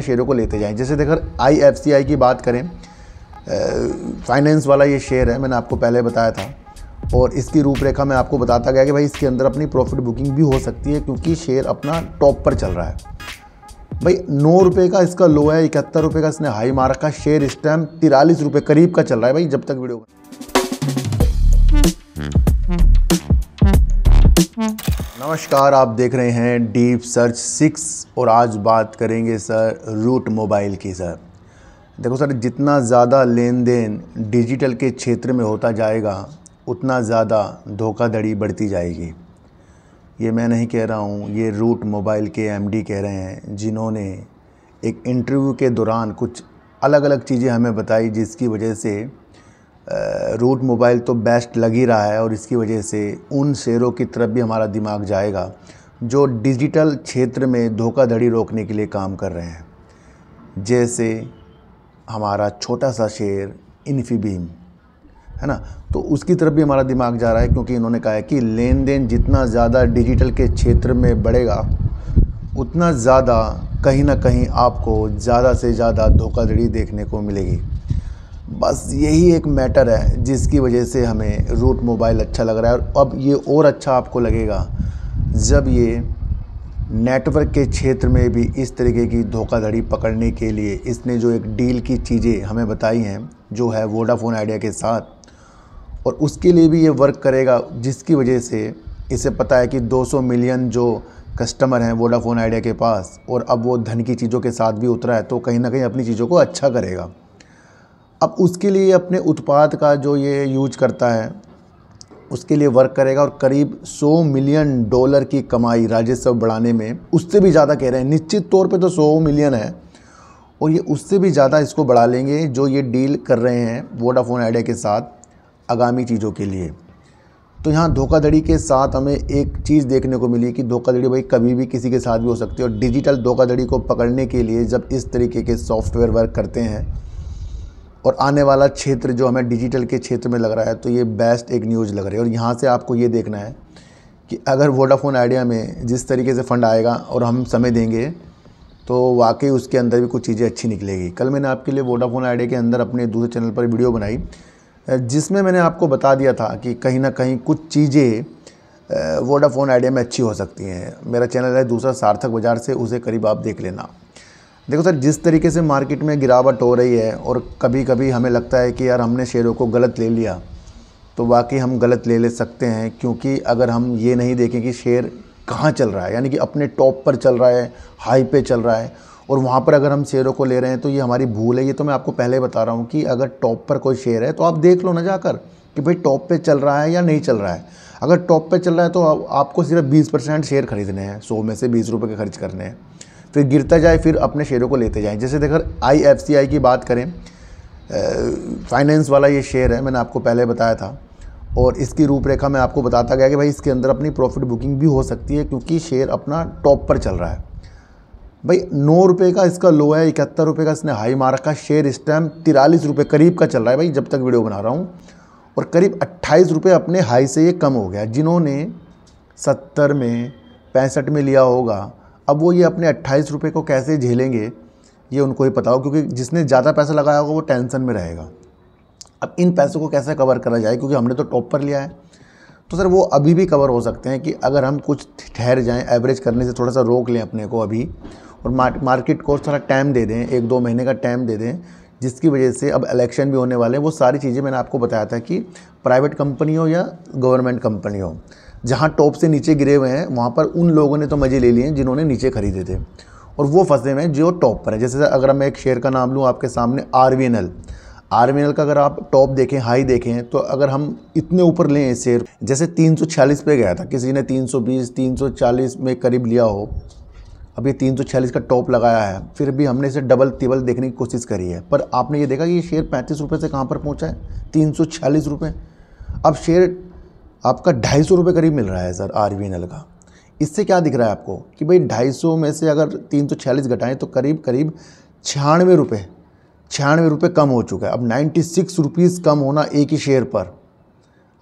शेयरों को लेते जाएं जैसे देखकर आई की बात करें फाइनेंस वाला ये शेयर है मैंने आपको पहले बताया था और इसकी रूपरेखा में आपको बताता गया कि भाई इसके अंदर अपनी प्रॉफिट बुकिंग भी हो सकती है क्योंकि शेयर अपना टॉप पर चल रहा है भाई नौ रुपये का इसका लो है इकहत्तर रुपये का इसने हाई मार रखा शेयर इस टाइम तिरालीस रुपये करीब का चल रहा है भाई जब तक वीडियो नमस्कार आप देख रहे हैं डीप सर्च सिक्स और आज बात करेंगे सर रूट मोबाइल की सर देखो सर जितना ज़्यादा लेन देन डिजिटल के क्षेत्र में होता जाएगा उतना ज़्यादा धोखाधड़ी बढ़ती जाएगी ये मैं नहीं कह रहा हूँ ये रूट मोबाइल के एमडी कह रहे हैं जिन्होंने एक इंटरव्यू के दौरान कुछ अलग अलग चीज़ें हमें बताई जिसकी वजह से रूट मोबाइल तो बेस्ट लग ही रहा है और इसकी वजह से उन शेयरों की तरफ भी हमारा दिमाग जाएगा जो डिजिटल क्षेत्र में धोखाधड़ी रोकने के लिए काम कर रहे हैं जैसे हमारा छोटा सा शेयर इन्फीबीम है ना तो उसकी तरफ भी हमारा दिमाग जा रहा है क्योंकि इन्होंने कहा है कि लेन देन जितना ज़्यादा डिजिटल के क्षेत्र में बढ़ेगा उतना ज़्यादा कहीं ना कहीं आपको ज़्यादा से ज़्यादा धोखाधड़ी देखने को मिलेगी बस यही एक मैटर है जिसकी वजह से हमें रूट मोबाइल अच्छा लग रहा है और अब ये और अच्छा आपको लगेगा जब ये नेटवर्क के क्षेत्र में भी इस तरीके की धोखाधड़ी पकड़ने के लिए इसने जो एक डील की चीज़ें हमें बताई हैं जो है वोडाफोन आइडिया के साथ और उसके लिए भी ये वर्क करेगा जिसकी वजह से इसे पता है कि 200 मिलियन जो कस्टमर हैं वोडाफोन आइडिया के पास और अब वो धन की चीज़ों के साथ भी उतरा है तो कहीं ना कहीं अपनी चीज़ों को अच्छा करेगा अब उसके लिए अपने उत्पाद का जो ये यूज करता है उसके लिए वर्क करेगा और करीब 100 मिलियन डॉलर की कमाई राजस्व बढ़ाने में उससे भी ज़्यादा कह रहे हैं निश्चित तौर पे तो 100 मिलियन है और ये उससे भी ज़्यादा इसको बढ़ा लेंगे जो ये डील कर रहे हैं वोडाफोन आइडिया के साथ आगामी चीज़ों के लिए तो यहाँ धोखाधड़ी के साथ हमें एक चीज़ देखने को मिली कि धोखाधड़ी भाई कभी भी किसी के साथ भी हो सकती है और डिजिटल धोखाधड़ी को पकड़ने के लिए जब इस तरीके के सॉफ्टवेयर वर्क करते हैं और आने वाला क्षेत्र जो हमें डिजिटल के क्षेत्र में लग रहा है तो ये बेस्ट एक न्यूज़ लग रही है और यहाँ से आपको ये देखना है कि अगर वोडाफोन आइडिया में जिस तरीके से फ़ंड आएगा और हम समय देंगे तो वाकई उसके अंदर भी कुछ चीज़ें अच्छी निकलेगी कल मैंने आपके लिए वोडाफोन आइडिया के अंदर अपने दूसरे चैनल पर वीडियो बनाई जिसमें मैंने आपको बता दिया था कि कहीं ना कहीं कुछ चीज़ें वोडाफोन आइडिया में अच्छी हो सकती हैं मेरा चैनल है दूसरा सार्थक बाज़ार से उसे करीब आप देख लेना देखो सर जिस तरीके से मार्केट में गिरावट हो रही है और कभी कभी हमें लगता है कि यार हमने शेयरों को गलत ले लिया तो वाकई हम गलत ले ले सकते हैं क्योंकि अगर हम ये नहीं देखें कि शेयर कहाँ चल रहा है यानी कि अपने टॉप पर चल रहा है हाई पे चल रहा है और वहाँ पर अगर हम शेयरों को ले रहे हैं तो ये हमारी भूल है ये तो मैं आपको पहले बता रहा हूँ कि अगर टॉप पर कोई शेयर है तो आप देख लो ना जाकर कि भाई टॉप पे चल रहा है या नहीं चल रहा है अगर टॉप पे चल रहा है तो आपको सिर्फ बीस परसेंट शेयर खरीदने हैं सौ में से बीस रुपये के खर्च करने हैं फिर तो गिरता जाए फिर अपने शेयरों को लेते जाएँ जैसे देखकर आई की बात करें फाइनेंस वाला ये शेयर है मैंने आपको पहले बताया था और इसकी रूपरेखा में आपको बताता गया कि भाई इसके अंदर अपनी प्रॉफिट बुकिंग भी हो सकती है क्योंकि शेयर अपना टॉप पर चल रहा है भाई नौ रुपये का इसका लो है इकहत्तर रुपये का इसने हाई मार रखा शेयर इस टाइम तिरालीस रुपये करीब का चल रहा है भाई जब तक वीडियो बना रहा हूँ और करीब अट्ठाईस रुपये अपने हाई से ये कम हो गया जिन्होंने सत्तर में पैंसठ में लिया होगा अब वो ये अपने अट्ठाईस रुपये को कैसे झेलेंगे ये उनको ही पता हो क्योंकि जिसने ज़्यादा पैसा लगाया होगा वो टेंशन में रहेगा अब इन पैसों को कैसे कवर करा जाए क्योंकि हमने तो टॉप पर लिया है तो सर वो अभी भी कवर हो सकते हैं कि अगर हम कुछ ठहर जाएं एवरेज करने से थोड़ा सा रोक लें अपने को अभी और मार्केट को थोड़ा टाइम दे दें एक दो महीने का टाइम दे दें जिसकी वजह से अब इलेक्शन भी होने वाले हैं वो सारी चीज़ें मैंने आपको बताया था कि प्राइवेट कंपनी हो या गवर्नमेंट कंपनी हो जहाँ टॉप से नीचे गिरे हुए हैं वहाँ पर उन लोगों ने तो मज़े ले लिए हैं जिन्होंने नीचे खरीदे थे और वो फंसे हुए हैं जो टॉप पर है जैसे अगर मैं एक शेयर का नाम लूँ आपके सामने R V N L R L का अगर आप टॉप देखें हाई देखें तो अगर हम इतने ऊपर लें शेयर जैसे 346 पे गया था किसी ने 320 340 में करीब लिया हो अब ये तीन का टॉप लगाया है फिर भी हमने इसे डबल टेबल देखने की कोशिश करी है पर आपने ये देखा कि ये शेयर पैंतीस रुपये से कहाँ पर पहुँचा है तीन सौ छियालीस रुपये अब शेयर आपका ढाई सौ रुपये करीब मिल रहा है सर आर का इससे क्या दिख रहा है आपको कि भाई ढाई सौ में से अगर तीन सौ छियालीस घटाएँ तो करीब करीब छियानवे रुपये छियानवे रुपये कम हो चुका है अब नाइन्टी सिक्स रुपीज़ कम होना एक ही शेयर पर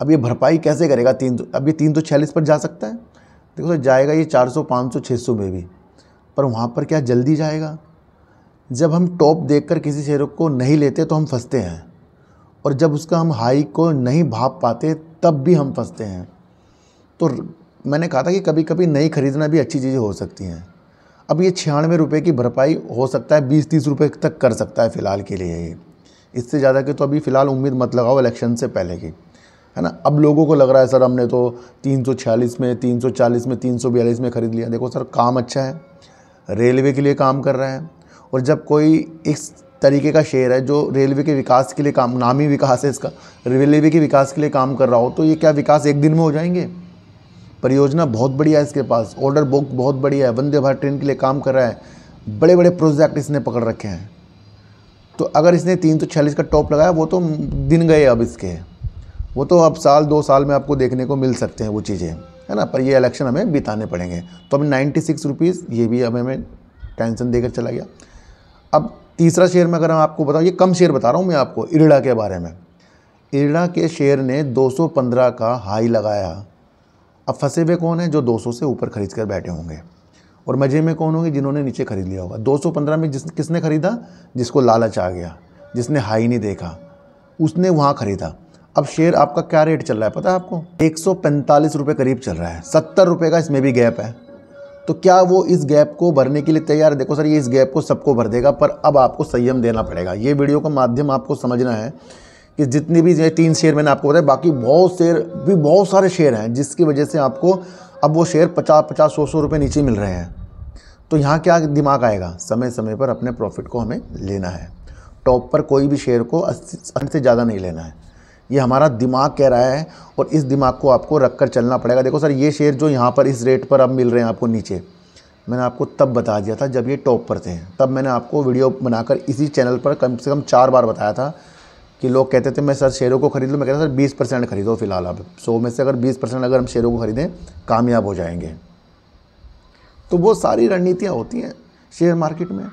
अब ये भरपाई कैसे करेगा तीन अब ये तीन सौ छियालीस पर जा सकता है देखो सर जाएगा ये चार सौ पाँच सौ छः सौ में भी पर वहाँ पर क्या जल्दी जाएगा जब हम टॉप देखकर किसी शेयर को नहीं लेते तो हम फंसते हैं और जब उसका हम हाई को नहीं भाप पाते तब भी हम फंसते हैं तो मैंने कहा था कि कभी कभी नहीं खरीदना भी अच्छी चीज़ें हो सकती हैं अब ये छियानवे रुपये की भरपाई हो सकता है बीस तीस रुपये तक कर सकता है फ़िलहाल के लिए ये इससे ज़्यादा के तो अभी फ़िलहाल उम्मीद मत लगाओ इलेक्शन से पहले की है ना अब लोगों को लग रहा है सर हमने तो तीन में तीन में तीन में खरीद लिया देखो सर काम अच्छा है रेलवे के लिए काम कर रहा है और जब कोई इस तरीके का शेयर है जो रेलवे के विकास के लिए काम नामी विकास है इसका रेलवे के विकास के लिए काम कर रहा हो तो ये क्या विकास एक दिन में हो जाएंगे परियोजना बहुत बढ़िया है इसके पास ऑर्डर बुक बहुत बढ़िया है वंदे भारत ट्रेन के लिए काम कर रहा है बड़े बड़े प्रोजेक्ट इसने पकड़ रखे हैं तो अगर इसने तीन सौ छियालीस का टॉप लगाया वो तो दिन गए अब इसके वो तो अब साल दो साल में आपको देखने को मिल सकते हैं वो चीज़ें है ना पर ये इलेक्शन हमें बिताने पड़ेंगे तो हमें नाइन्टी सिक्स रुपीज़ ये भी अब हमें टेंशन देकर चला गया अब तीसरा शेयर में अगर हम आपको बताऊँ ये कम शेयर बता रहा हूँ मैं आपको इरडा के बारे में इरडा के शेयर ने 215 का हाई लगाया अब फंसे हुए कौन है जो 200 से ऊपर खरीद कर बैठे होंगे और मज़े में कौन होंगे जिन्होंने नीचे खरीद लिया होगा 215 में जिस किसने खरीदा जिसको लालच आ गया जिसने हाई नहीं देखा उसने वहाँ खरीदा अब शेयर आपका क्या रेट चल रहा है पता है आपको एक सौ करीब चल रहा है सत्तर रुपये का इसमें भी गैप है तो क्या वो इस गैप को भरने के लिए तैयार है देखो सर ये इस गैप को सबको भर देगा पर अब आपको संयम देना पड़ेगा ये वीडियो का माध्यम आपको समझना है कि जितनी भी तीन शेयर मैंने आपको बताया बाकी बहुत शेयर भी बहुत सारे शेयर हैं जिसकी वजह से आपको अब वो शेयर पचास पचास सौ सौ रुपये नीचे मिल रहे हैं तो यहाँ क्या दिमाग आएगा समय समय पर अपने प्रॉफिट को हमें लेना है टॉप पर कोई भी शेयर को अस्सी से ज़्यादा नहीं लेना है ये हमारा दिमाग कह रहा है और इस दिमाग को आपको रख कर चलना पड़ेगा देखो सर ये शेयर जो यहाँ पर इस रेट पर अब मिल रहे हैं आपको नीचे मैंने आपको तब बता दिया था जब ये टॉप पर थे तब मैंने आपको वीडियो बनाकर इसी चैनल पर कम से कम चार बार बताया था कि लोग कहते थे मैं सर शेयरों को खरीद लूँ मैं कहता सर बीस परसेंट खरीदो फिलहाल अब सौ में से अगर बीस परसेंट अगर हम शेयरों को खरीदें कामयाब हो जाएंगे तो वो सारी रणनीतियाँ होती हैं शेयर मार्केट में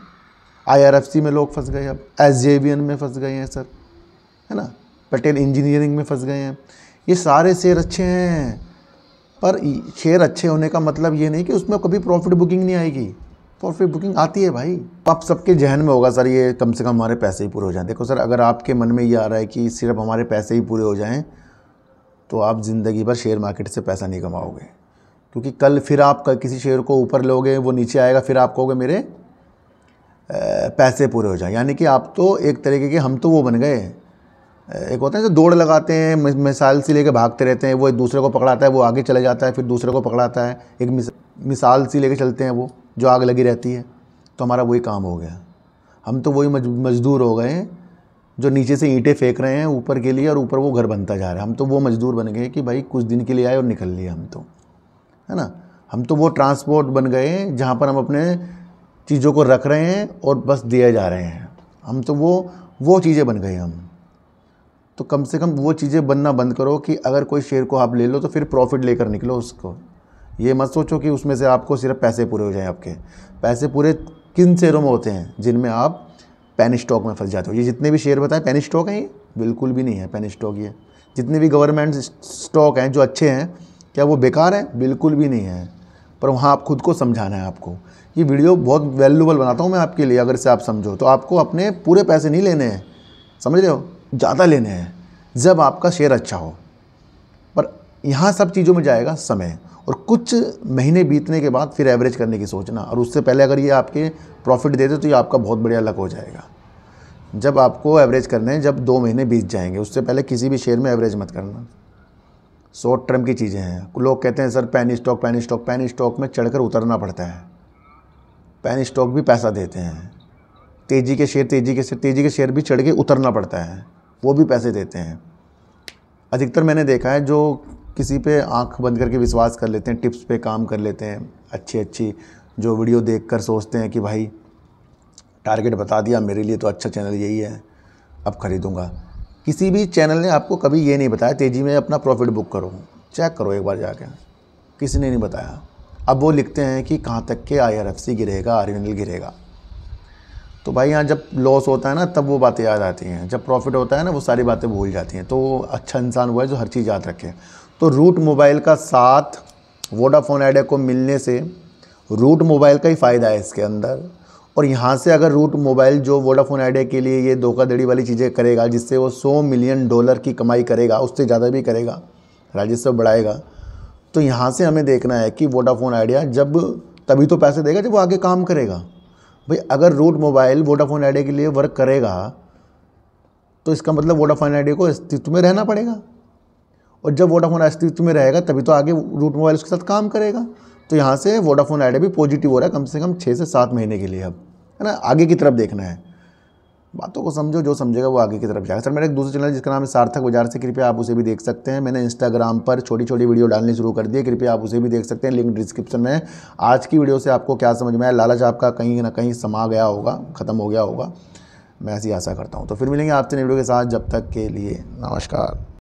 आई में लोग फंस गए अब एस में फंस गए हैं सर है ना पटेल इंजीनियरिंग में फंस गए हैं ये सारे शेयर अच्छे हैं पर शेयर अच्छे होने का मतलब ये नहीं कि उसमें कभी प्रॉफिट बुकिंग नहीं आएगी प्रॉफिट बुकिंग आती है भाई आप सबके जहन में होगा सर ये कम से कम हमारे पैसे ही पूरे हो जाएं देखो सर अगर आपके मन में ये आ रहा है कि सिर्फ हमारे पैसे ही पूरे हो जाएं तो आप ज़िंदगी भर शेयर मार्केट से पैसा नहीं कमाओगे क्योंकि कल फिर आप कल किसी शेयर को ऊपर लोगे वो नीचे आएगा फिर आप कहोगे मेरे पैसे पूरे हो जाएं यानी कि आप तो एक तरीके के हम तो वो बन गए एक होता है जो दौड़ लगाते हैं मिसाल सी लेके भागते रहते हैं वो एक दूसरे को पकड़ाता है वो आगे चले जाता है फिर दूसरे को पकड़ाता है एक मिस, मिसाल सी लेके चलते हैं वो जो आग लगी रहती है तो हमारा वही काम हो गया हम तो वही मजदूर हो गए हैं जो नीचे से ईंटें फेंक रहे हैं ऊपर के लिए और ऊपर वो घर बनता जा रहा है हम तो वो मजदूर बन गए कि भाई कुछ दिन के लिए आए और निकल लिए हम तो है ना हम तो वो ट्रांसपोर्ट बन गए जहाँ पर हम अपने चीज़ों को रख रहे हैं और बस दिए जा रहे हैं हम तो वो वो चीज़ें बन गए हम तो कम से कम वो चीज़ें बनना बंद करो कि अगर कोई शेयर को आप ले लो तो फिर प्रॉफिट लेकर निकलो उसको ये मत सोचो कि उसमें से आपको सिर्फ पैसे पूरे हो जाएं आपके पैसे पूरे किन शेयरों में होते हैं जिनमें आप पेन स्टॉक में फंस जाते हो ये जितने भी शेयर बताएं पेन स्टॉक हैं ये बिल्कुल भी नहीं है पेन स्टॉक ये जितने भी गवर्नमेंट स्टॉक हैं जो अच्छे हैं क्या वो बेकार हैं बिल्कुल भी नहीं है पर वहाँ आप खुद को समझाना है आपको ये वीडियो बहुत वैल्यूबल बनाता हूँ मैं आपके लिए अगर से आप समझो तो आपको अपने पूरे पैसे नहीं लेने हैं समझ रहे हो ज़्यादा लेने हैं जब आपका शेयर अच्छा हो पर यहाँ सब चीज़ों में जाएगा समय और कुछ महीने बीतने के बाद फिर एवरेज करने की सोचना और उससे पहले अगर ये आपके प्रॉफिट दे दे तो ये आपका बहुत बढ़िया लक हो जाएगा जब आपको एवरेज करने हैं जब दो महीने बीत जाएंगे उससे पहले किसी भी शेयर में एवरेज मत करना शॉर्ट टर्म की चीज़ें हैं लोग कहते हैं सर पैन स्टॉक पैन स्टॉक पैन स्टॉक में चढ़कर उतरना पड़ता है पैन स्टॉक भी पैसा देते हैं तेज़ी के शेयर तेज़ी के शेयर तेज़ी के शेयर भी चढ़ के उतरना पड़ता है वो भी पैसे देते हैं अधिकतर मैंने देखा है जो किसी पे आंख बंद करके विश्वास कर लेते हैं टिप्स पे काम कर लेते हैं अच्छी अच्छी जो वीडियो देख कर सोचते हैं कि भाई टारगेट बता दिया मेरे लिए तो अच्छा चैनल यही है अब ख़रीदूँगा किसी भी चैनल ने आपको कभी ये नहीं बताया तेज़ी में अपना प्रॉफिट बुक करो चेक करो एक बार जाके किसी ने नहीं बताया अब वो लिखते हैं कि कहाँ तक के आई गिरेगा आर गिरेगा तो भाई यहाँ जब लॉस होता है ना तब वो बातें याद आती हैं जब प्रॉफिट होता है ना वो सारी बातें भूल जाती हैं तो अच्छा इंसान हुआ है जो हर चीज़ याद रखे तो रूट मोबाइल का साथ वोडाफोन आइडिया को मिलने से रूट मोबाइल का ही फ़ायदा है इसके अंदर और यहाँ से अगर रूट मोबाइल जो वोडाफोन आइडिया के लिए ये धोखाधड़ी वाली चीज़ें करेगा जिससे वो सौ मिलियन डॉलर की कमाई करेगा उससे ज़्यादा भी करेगा राजस्व बढ़ाएगा तो यहाँ से हमें देखना है कि वोडाफोन आइडिया जब तभी तो पैसे देगा जब वो आगे काम करेगा भाई अगर रूट मोबाइल वोडाफोन आइडिया के लिए वर्क करेगा तो इसका मतलब वोडाफोन आइडिया को अस्तित्व में रहना पड़ेगा और जब वोडाफोन अस्तित्व में रहेगा तभी तो आगे रूट मोबाइल उसके साथ काम करेगा तो यहाँ से वोडाफोन आइडिया भी पॉजिटिव हो रहा है कम से कम छः से सात महीने के लिए अब है ना आगे की तरफ देखना है बातों को समझो जो समझेगा वो आगे की तरफ जाएगा सर मेरा एक दूसरा चैनल जिसका नाम है सार्थक बाजार से कृपया आप उसे भी देख सकते हैं मैंने इंस्टाग्राम पर छोटी छोटी वीडियो डालनी शुरू कर दी है कृपया आप उसे भी देख सकते हैं लिंक डिस्क्रिप्शन में आज की वीडियो से आपको क्या समझ में आया लालच आपका कहीं ना कहीं समा गया होगा ख़त्म हो गया होगा मैं ऐसी आशा करता हूँ तो फिर मिलेंगे आपसे वीडियो के साथ जब तक के लिए नमस्कार